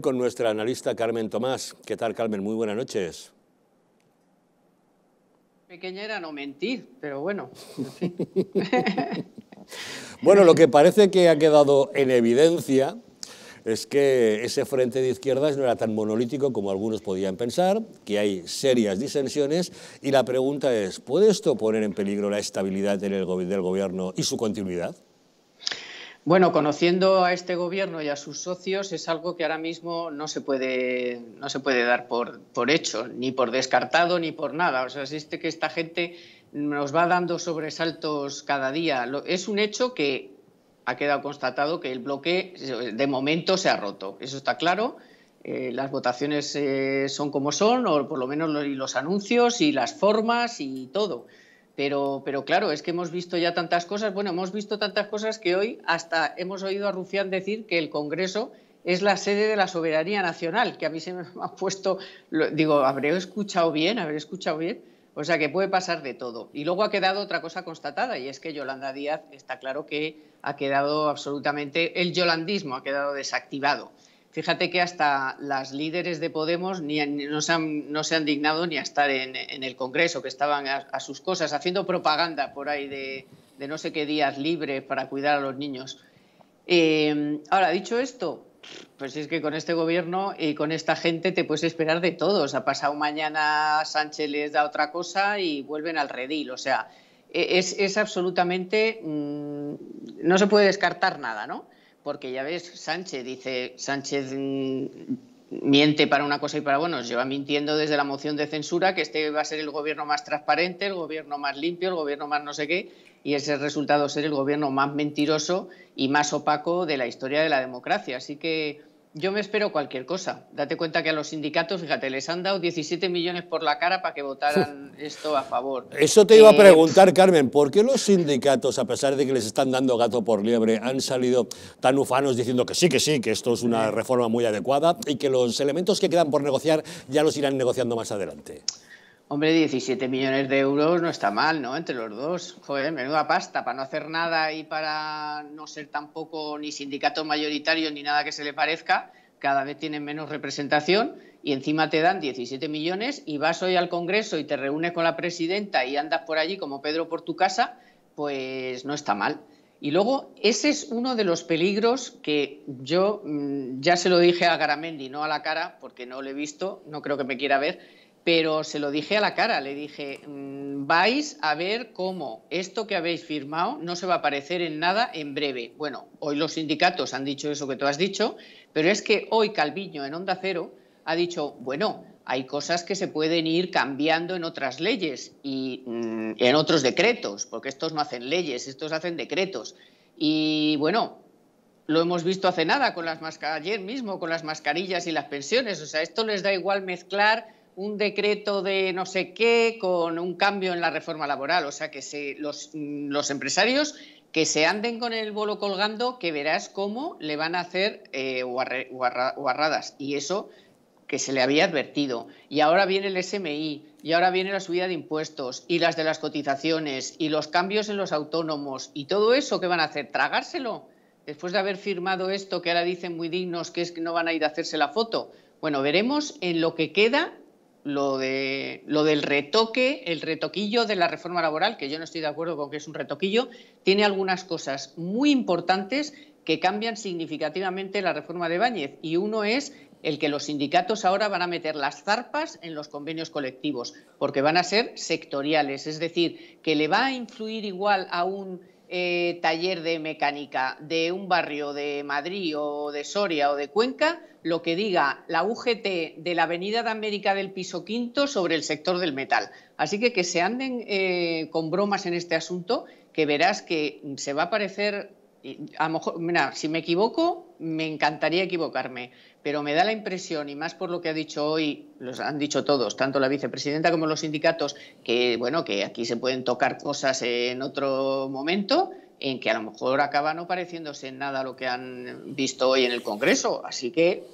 con nuestra analista Carmen Tomás. ¿Qué tal, Carmen? Muy buenas noches. Pequeña era no mentir, pero bueno. bueno, lo que parece que ha quedado en evidencia es que ese frente de izquierdas no era tan monolítico como algunos podían pensar, que hay serias disensiones y la pregunta es, ¿puede esto poner en peligro la estabilidad del gobierno y su continuidad? Bueno, conociendo a este gobierno y a sus socios es algo que ahora mismo no se puede, no se puede dar por, hecho, ni por descartado, ni por nada. O sea, existe que esta gente nos va dando sobresaltos cada día. Es un hecho que ha quedado constatado que el bloque de momento se ha roto. Eso está claro. Eh, las votaciones eh, son como son, o por lo menos los anuncios y las formas y todo. Pero, claro, es que hemos visto ya tantas cosas, bueno, hemos visto tantas cosas que hoy hasta hemos oído a Rufián decir que el Congreso es la sede de la soberanía nacional, que a mí se me ha puesto, digo, habré escuchado bien, habré escuchado bien, o sea que puede pasar de todo. Y luego ha quedado otra cosa constatada, y es que Yolanda Díaz está claro que ha quedado absolutamente, el yolandismo ha quedado desactivado. Fíjate que hasta las líderes de Podemos ni, no, se han, dignado ni a estar en, el Congreso, que estaban a, sus cosas, haciendo propaganda por ahí de, no sé qué días libres para cuidar a los niños. Em, ahora, dicho esto, pues es que con este gobierno y con esta gente te puedes esperar de todo. O sea, pasado mañana Sánchez les da otra cosa y vuelven al redil. O sea, e, es, absolutamente. Mm, no se puede descartar nada, ¿no? porque ya ves, Sánchez dice, Sánchez mm, miente para una cosa y para bueno, lleva mintiendo desde la moción de censura que este va a ser el gobierno más transparente, el gobierno más limpio, el gobierno más no sé qué, y ese resultado ser el gobierno más mentiroso y más opaco de la historia de la democracia. Así que yo me espero cualquier cosa. Date cuenta que a los sindicatos, fíjate, les han dado 17 millones por la cara para que votaran esto a favor. Eso te iba a eh, preguntar, Carmen, ¿por qué los sindicatos, a pesar de que les están dando gato por liebre, han salido tan ufanos diciendo que sí, que sí, que esto es una reforma muy adecuada y que los elementos que quedan por negociar ya los irán negociando más adelante? Hombre, 17 millones de euros no está mal, ¿no? Entre los dos. Joder, menuda pasta para no hacer nada y para no ser tampoco ni sindicato mayoritario ni nada que se le parezca. Cada vez tienen menos representación y encima te dan 17 millones y vas hoy al Congreso y te reúnes con la presidenta y andas por allí como Pedro por tu casa, pues no está mal. Y luego, ese es uno de los peligros que yo mm, ya se lo dije a Garamendi, no a la cara, porque no lo he visto, no creo que me quiera ver pero se lo dije a la cara, le dije, mm, vais a ver cómo esto que habéis firmado no se va a parecer en nada en breve. Bueno, hoy los sindicatos han dicho eso que tú has dicho, pero es que hoy Calviño en Onda Cero ha dicho, bueno, hay cosas que se pueden ir cambiando en otras leyes y mm, en otros decretos, porque estos no hacen leyes, estos hacen decretos. Y bueno, lo hemos visto hace nada con las ayer mismo con las mascarillas y las pensiones, o sea, esto les da igual mezclar un decreto de no sé qué con un cambio en la reforma laboral. O sea, que mm, los, empresarios que se anden con el bolo colgando, que verás cómo le van a hacer eh, guarradas. Y eso que se le había advertido. Y ahora viene el SMI, y ahora viene la subida de impuestos, y las de las cotizaciones, y los cambios en los autónomos, y todo eso que van a hacer, tragárselo. Después de haber firmado esto que ahora dicen muy dignos, que es que no van a ir a hacerse la foto. Bueno, veremos en lo que queda lo, de, lo del retoque, el retoquillo de la reforma laboral, que yo no estoy de acuerdo con que es un retoquillo, tiene algunas cosas muy importantes que cambian significativamente la reforma de Báñez. Y uno es el que los sindicatos ahora van a meter las zarpas en los convenios colectivos, porque van a ser sectoriales. Es decir, que le va a influir igual a un eh, taller de mecánica de un barrio de Madrid o de Soria o de Cuenca, lo que diga la UGT de la Avenida de América del Piso Quinto sobre el sector del metal. Así que que se anden eh, con bromas en este asunto, que verás que se va a parecer a lo mejor, mira, si me equivoco, me encantaría equivocarme, pero me da la impresión, y más por lo que ha dicho hoy, los han dicho todos, tanto la vicepresidenta como los sindicatos, que bueno, que aquí se pueden tocar cosas en otro momento, en que a lo mejor acaba no pareciéndose en nada lo que han visto hoy en el Congreso. Así que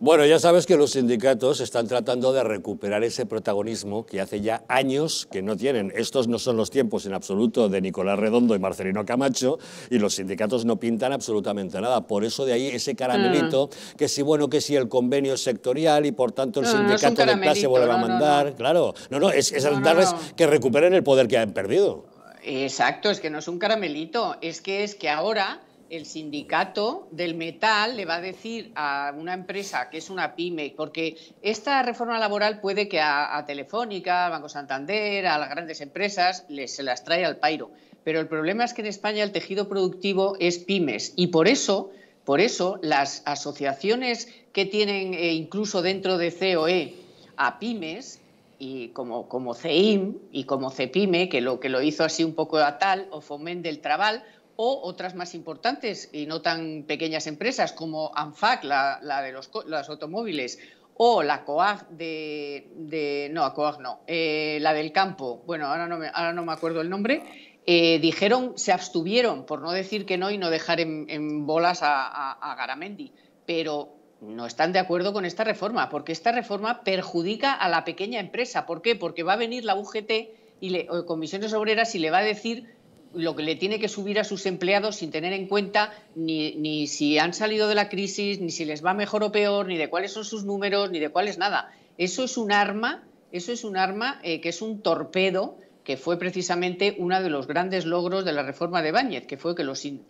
bueno, ya sabes que los sindicatos están tratando de recuperar ese protagonismo que hace ya años que no tienen. Estos no son los tiempos en absoluto de Nicolás Redondo y Marcelino Camacho y los sindicatos no pintan absolutamente nada. Por eso de ahí ese caramelito ah. que si bueno, que si el convenio es sectorial y por tanto el sindicato de de clase vuelve a mandar. Claro, no, no, es, es darles que recuperen el poder que han perdido. Exacto, es que no es un caramelito, es que es que ahora el sindicato del metal le va a decir a una empresa que es una pyme, porque esta reforma laboral puede que a, Telefónica, a Banco Santander, a las grandes empresas, les, se las trae al pairo. Pero el problema es que en España el tejido productivo es pymes y por eso, por eso las asociaciones que tienen eh, incluso dentro de COE a pymes y como, como CEIM y como CEPYME, que lo que lo hizo así un poco a tal, o Fomen del Trabal, o otras más importantes y no tan pequeñas empresas como ANFAC, la, de los, automóviles, o la COAG de, de no, COAG no, eh, la del campo, bueno, ahora no me, ahora no me acuerdo el nombre, eh, dijeron, se abstuvieron por no decir que no y no dejar en, bolas a, Garamendi, pero no están de acuerdo con esta reforma, porque esta reforma perjudica a la pequeña empresa. ¿Por qué? Porque va a venir la UGT y o comisiones obreras y le va a decir lo que le tiene que subir a sus empleados sin tener en cuenta ni, si han salido de la crisis, ni si les va mejor o peor, ni de cuáles son sus números, ni de cuáles nada. Eso es un arma, eso es un arma eh, que es un torpedo que fue precisamente uno de los grandes logros de la reforma de Báñez, que fue que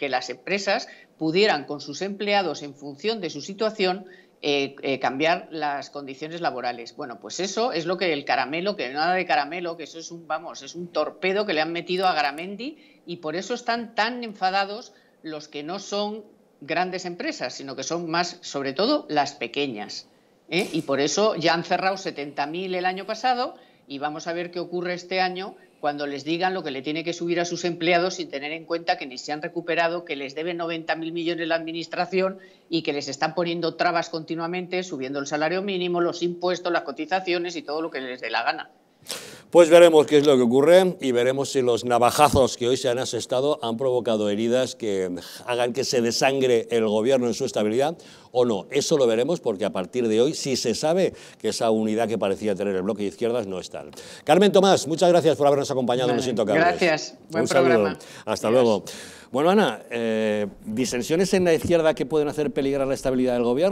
las empresas pudieran con sus empleados, en función de su situación, eh, eh, cambiar las condiciones laborales. Bueno, pues eso es lo que el caramelo, que nada de caramelo, que eso es un, vamos, es un torpedo que le han metido a Garamendi y por eso están tan enfadados los que no son grandes empresas, sino que son más, sobre todo, las pequeñas. ¿eh? Y por eso ya han cerrado 70.000 el año pasado y vamos a ver qué ocurre este año cuando les digan lo que le tiene que subir a sus empleados sin tener en cuenta que ni se han recuperado, que les deben mil millones la administración y que les están poniendo trabas continuamente, subiendo el salario mínimo, los impuestos, las cotizaciones y todo lo que les dé la gana. Pues veremos qué es lo que ocurre y veremos si los navajazos que hoy se han asestado han provocado heridas que hagan que se desangre el gobierno en su estabilidad o no. Eso lo veremos porque a partir de hoy sí se sabe que esa unidad que parecía tener el bloque de izquierdas no es tal. Carmen Tomás, muchas gracias por habernos acompañado. Vale, siento, gracias. Buen programa. Hasta luego. Bueno, Ana, eh, disensiones en la izquierda que pueden hacer peligrar la estabilidad del gobierno.